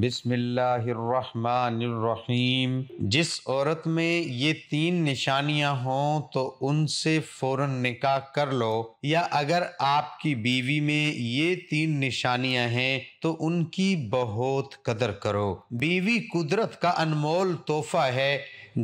बिसमीम जिस औरत में ये तीन निशानियां हों तो उनसे फौरन निकाह कर लो या अगर आपकी बीवी में ये तीन निशानियां हैं तो उनकी बहुत कदर करो बीवी कुदरत का अनमोल तोहफा है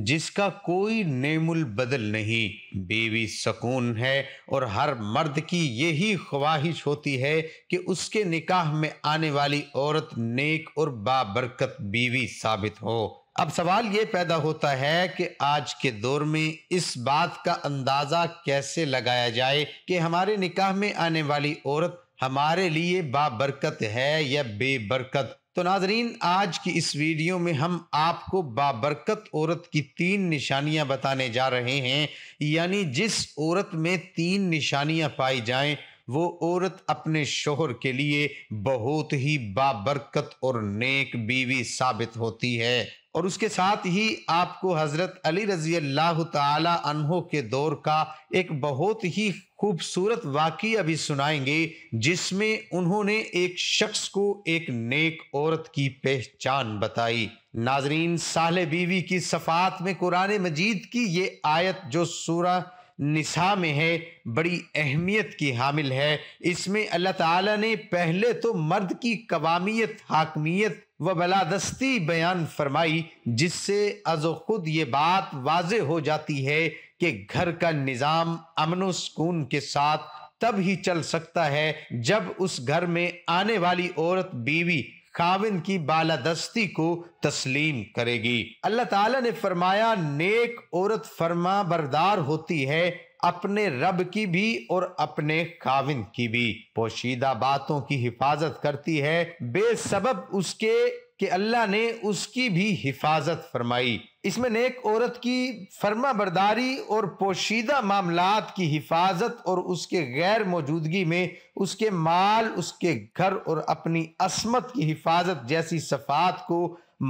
जिसका कोई नेमुल बदल नहीं बीवी सकून है और हर मर्द की यही ख्वाहिश होती है कि उसके निकाह में आने वाली औरत नेक और बाबरकत बीवी साबित हो अब सवाल ये पैदा होता है कि आज के दौर में इस बात का अंदाज़ा कैसे लगाया जाए कि हमारे निकाह में आने वाली औरत हमारे लिए बाबरकत है या बेबरकत तो नाजरीन आज की इस वीडियो में हम आपको बाबरकत औरत की तीन निशानियां बताने जा रहे हैं यानी जिस औरत में तीन निशानियां पाई जाएं वो औरत अपने शोहर के लिए बहुत ही बाबरकत और नेक बीवी साबित होती है और उसके साथ ही आपको हज़रत अली रजी अल्लाह तहों के दौर का एक बहुत ही खूबसूरत वाक्य अभी सुनाएंगे जिसमें उन्होंने एक शख्स को एक नेक औरत की पहचान बताई नाजरीन साल बीवी की सफ़ात में कुरान मजीद की ये आयत जो सूरा निसा में है बड़ी अहमियत की हामिल है इसमें अल्लाह ताला ने पहले तो मर्द की कवामियत हाकमियत व बलादस्ती बयान फरमाई जिससे अजो खुद ये बात वाज हो जाती है कि घर का निज़ाम अमन सुकून के साथ तब ही चल सकता है जब उस घर में आने वाली औरत बीवी खाविन की बालादस्ती को तस्लीम करेगी अल्लाह ताला ने फरमाया नेक औरत फरमा बरदार होती है अपने रब की भी और अपने काविन की भी पोशीदा बातों की हिफाजत करती है बेसब उसके कि अल्लाह ने उसकी भी हिफाजत फरमाई इसमें नेक औरत की फर्मा बरदारी और पोशीदा मामला की हिफाजत और उसके गैर मौजूदगी में उसके माल उसके घर और अपनी असमत की हिफाजत जैसी सफ़ात को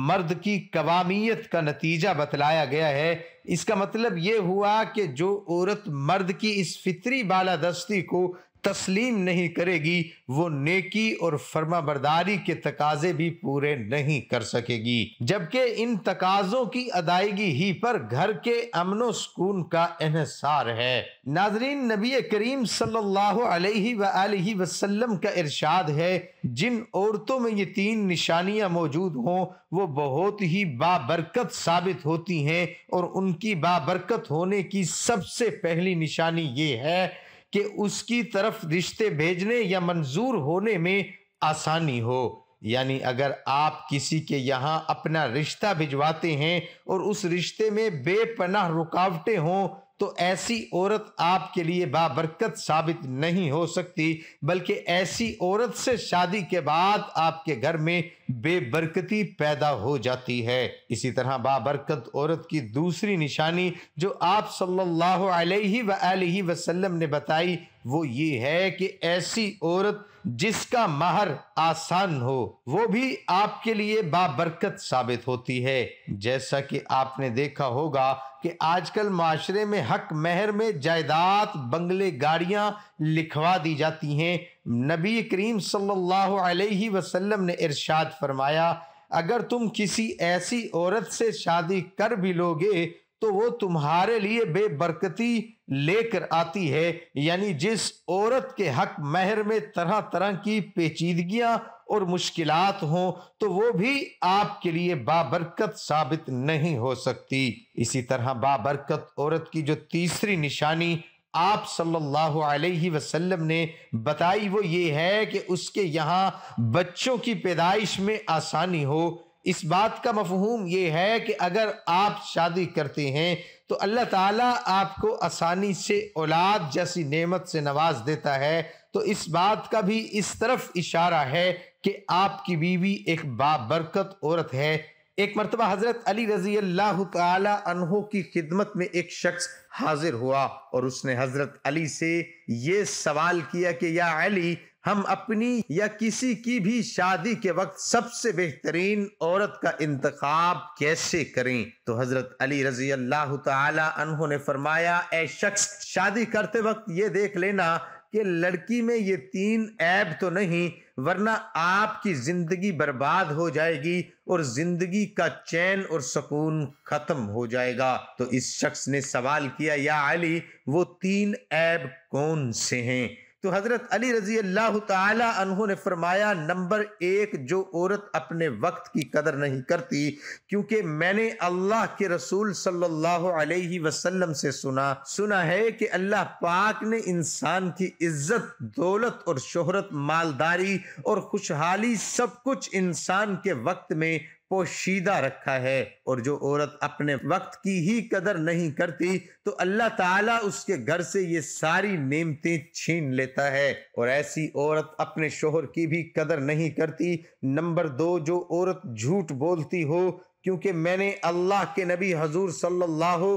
मर्द की कवामियत का नतीजा बतलाया गया है इसका मतलब ये हुआ कि जो औरत मर्द की इस फितरी बालादस्ती को तस्लीम नहीं करेगी वो नेकी और फर्मा बरदारी के तकाजे भी पूरे नहीं कर सकेगी जबकि इन तकाजों की अदायगी ही पर घर के अमनो सुकून का इसार है नाजरीन नबी करीम सल्लल्लाहु अलैहि वसल्लम का इरशाद है जिन औरतों में ये तीन निशानियां मौजूद हों वो बहुत ही बाबरकत साबित होती हैं और उनकी बाबरकत होने की सबसे पहली निशानी ये है कि उसकी तरफ रिश्ते भेजने या मंजूर होने में आसानी हो यानी अगर आप किसी के यहाँ अपना रिश्ता भिजवाते हैं और उस रिश्ते में बेपनाह रुकावटें हों तो ऐसी औरत आपके लिए बाबरकत साबित नहीं हो सकती बल्कि ऐसी औरत से शादी के बाद आपके घर में बेबरकती पैदा हो जाती है इसी तरह बाबरकत औरत की दूसरी निशानी जो आप सल्लल्लाहु अलैहि वसल्लम ने बताई वो ये है कि ऐसी औरत जिसका महर आसान हो वो भी आपके लिए बाबरकत साबित होती है जैसा कि आपने देखा होगा कि आजकल माशरे में हक महर में जायदाद बंगले गाड़ियां लिखवा दी जाती हैं नबी करीम सल्लल्लाहु अलैहि वसल्लम ने इरशाद फरमाया अगर तुम किसी ऐसी औरत से शादी कर भी लोगे तो वो तुम्हारे लिए बेबरकती लेकर आती है यानी जिस औरत के हक महर में तरह तरह की पेचीदगियां और मुश्किलात हों तो वो भी आपके लिए बाबरकत साबित नहीं हो सकती इसी तरह बाबरकत औरत की जो तीसरी निशानी आप सल्लल्लाहु अलैहि वसल्लम ने बताई वो ये है कि उसके यहाँ बच्चों की पैदाइश में आसानी हो इस बात का मफहूम ये है कि अगर आप शादी करते हैं तो अल्लाह ताला आपको आसानी से औलाद जैसी नेमत से नवाज देता है तो इस बात का भी इस तरफ इशारा है कि आपकी बीवी एक बाबरकत औरत है एक मरतबा हज़रत अली रजी अल्लाह तहो की खिदमत में एक शख्स हाजिर हुआ और उसने हज़रत अली से ये सवाल किया कि या अली हम अपनी या किसी की भी शादी के वक्त सबसे बेहतरीन औरत का इंतखाब कैसे करें तो हजरत अली रजी अल्लाह तहों ने फरमाया ए शख्स शादी करते वक्त ये देख लेना कि लड़की में ये तीन ऐब तो नहीं वरना आपकी ज़िंदगी बर्बाद हो जाएगी और ज़िंदगी का चैन और सुकून ख़त्म हो जाएगा तो इस शख्स ने सवाल किया या अली वो तीन ऐब कौन से हैं तो हज़रत अली रजी अल्लाह तहों ने फरमाया नंबर एक जो औरत अपने वक्त की कदर नहीं करती क्योंकि मैंने अल्लाह के रसूल सल्लल्लाहु अलैहि वसल्लम से सुना सुना है कि अल्लाह पाक ने इंसान की इज्जत दौलत और शोहरत मालदारी और खुशहाली सब कुछ इंसान के वक्त में पोशीदा रखा है और जो औरत अपने वक्त की ही कदर नहीं करती तो अल्लाह ताला उसके घर से ये सारी नेमतें छीन लेता है और ऐसी औरत अपने शोहर की भी कदर नहीं करती नंबर दो जो औरत झूठ बोलती हो क्योंकि मैंने अल्लाह के नबी हजूर सल्लल्लाहु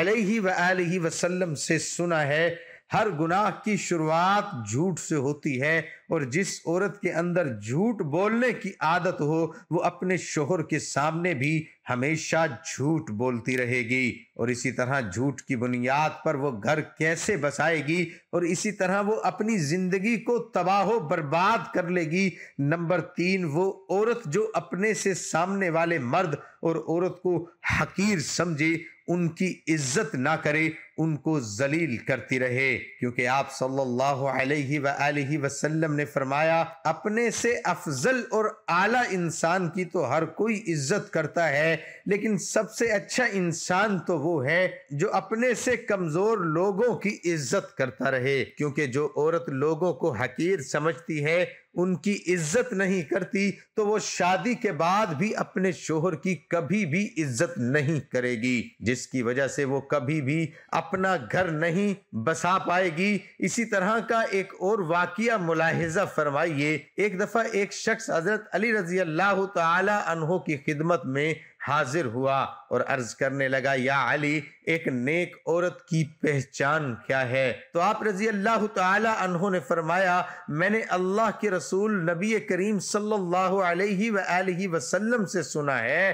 अलैहि वसल्लम से सुना है हर गुनाह की शुरुआत झूठ से होती है और जिस औरत के अंदर झूठ बोलने की आदत हो वो अपने शोहर के सामने भी हमेशा झूठ बोलती रहेगी और इसी तरह झूठ की बुनियाद पर वो घर कैसे बसाएगी और इसी तरह वो अपनी ज़िंदगी को तबाह बर्बाद कर लेगी नंबर तीन वो औरत जो अपने से सामने वाले मर्द और औरत को हकीर समझे उनकी इज्जत ना करे उनको जलील करती रहे क्योंकि आप सल्लल्लाहु अलैहि अलैहि वसल्लम ने फरमाया अपने से अफजल और आला इंसान की तो हर कोई इज्जत करता है लेकिन सबसे अच्छा इंसान तो वो है जो अपने से कमजोर लोगों की इज्जत करता रहे क्योंकि जो औरत लोगों को हकीर समझती है उनकी इज्जत नहीं करती तो वो शादी के बाद भी अपने शोहर की कभी भी इज्जत नहीं करेगी जिसकी वजह से वो कभी भी अप अपना घर नहीं बसा पाएगी इसी तरह का एक और वाकिया मुलाहिजा फरमाइए एक दफ़ा एक शख्स हज़रत अली रजी अल्लाह तहो की खिदमत में हाजिर हुआ और अर्ज करने लगा या अली एक नेक औरत की पहचान क्या है तो आप रजी अल्लाह तहो ने फरमाया मैंने अल्लाह के रसूल नबी करीम सल्लल्लाहु अलैहि से सुना है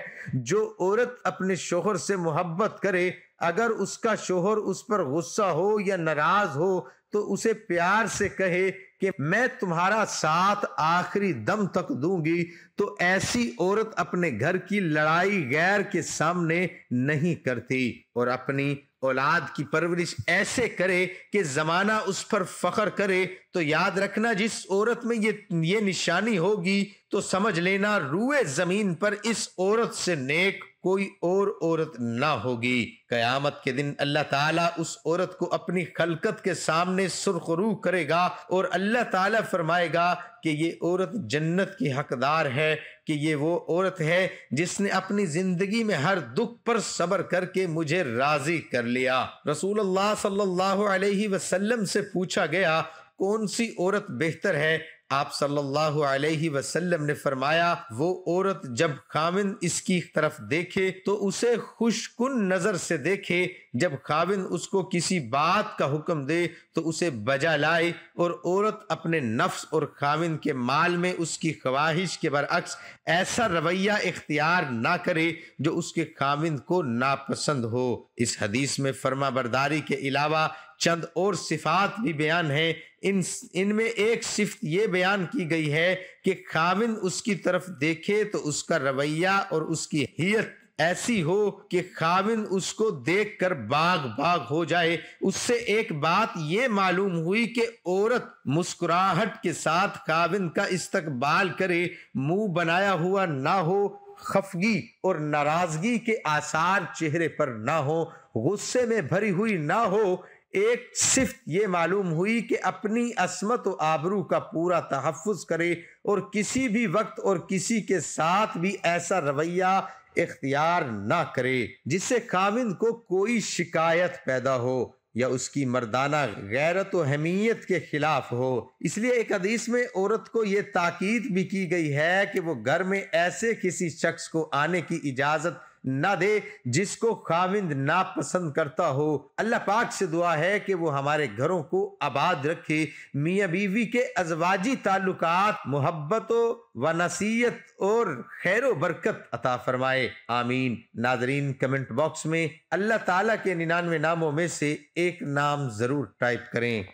जो औरत अपने शोहर से मोहब्बत करे अगर उसका शोहर उस पर गुस्सा हो या नाराज हो तो उसे प्यार से कहे कि मैं तुम्हारा साथ आखिरी दम तक दूंगी तो ऐसी औरत अपने घर की लड़ाई गैर के सामने नहीं करती और अपनी औलाद की परवरिश ऐसे करे कि जमाना उस पर फख्र करे तो याद रखना जिस औरत में ये ये निशानी होगी तो समझ लेना रूए जमीन पर इस औरत से नेक कोई और औरत ना होगी कयामत के दिन अल्लाह ताला उस औरत को अपनी खलकत के सामने सुरखरू करेगा और अल्लाह ताला फरमाएगा कि ये औरत जन्नत की हकदार है कि ये वो औरत है जिसने अपनी ज़िंदगी में हर दुख पर सबर करके मुझे राज़ी कर लिया रसूल अल्लाह सल्लल्लाहु अलैहि वसल्लम से पूछा गया कौन सी औरत बेहतर है आप सल्लल्लाहु अलैहि वसल्लम ने फरमाया वो औरत जब खाविन इसकी तरफ देखे तो उसे खुशकुन नजर से देखे जब खाविन उसको किसी बात का हुक्म दे तो उसे बजा लाए और औरत अपने नफ्स और खाविन के माल में उसकी ख्वाहिश के बरअक्स ऐसा रवैया इख्तियार ना करे जो उसके खाविन को नापसंद हो इस हदीस में फर्मा बरदारी के अलावा चंद और सिफात भी बयान है इन इनमें एक सिफत ये बयान की गई है कि खाविन उसकी तरफ देखे तो उसका रवैया और उसकी हियत ऐसी हो कि खाविन उसको देखकर बाग बाग हो जाए उससे एक बात ये मालूम हुई कि औरत मुस्कुराहट के साथ खाविन का इस्तकबाल करे मुंह बनाया हुआ ना हो खफगी और नाराजगी के आसार चेहरे पर ना हो गुस्से में भरी हुई ना हो एक सिफ्त ये मालूम हुई कि अपनी असमत व आबरू का पूरा तहफ़ करे और किसी भी वक्त और किसी के साथ भी ऐसा रवैया इख्तियार ना करे जिससे काविंद को कोई शिकायत पैदा हो या उसकी मर्दाना गैरत व अहमियत के खिलाफ हो इसलिए एक अदीस में औरत को यह ताकीद भी की गई है कि वो घर में ऐसे किसी शख्स को आने की इजाज़त ना दे जिसको खाविंद ना पसंद करता हो अल्लाह पाक से दुआ है कि वो हमारे घरों को आबाद रखे मियाँ बीवी के अजवाजी ताल्लुक मोहब्बतों व नसीहत और खैर बरकत अता फरमाए आमीन नाजरीन कमेंट बॉक्स में अल्लाह तला के निन्यानवे नामों में से एक नाम जरूर टाइप करें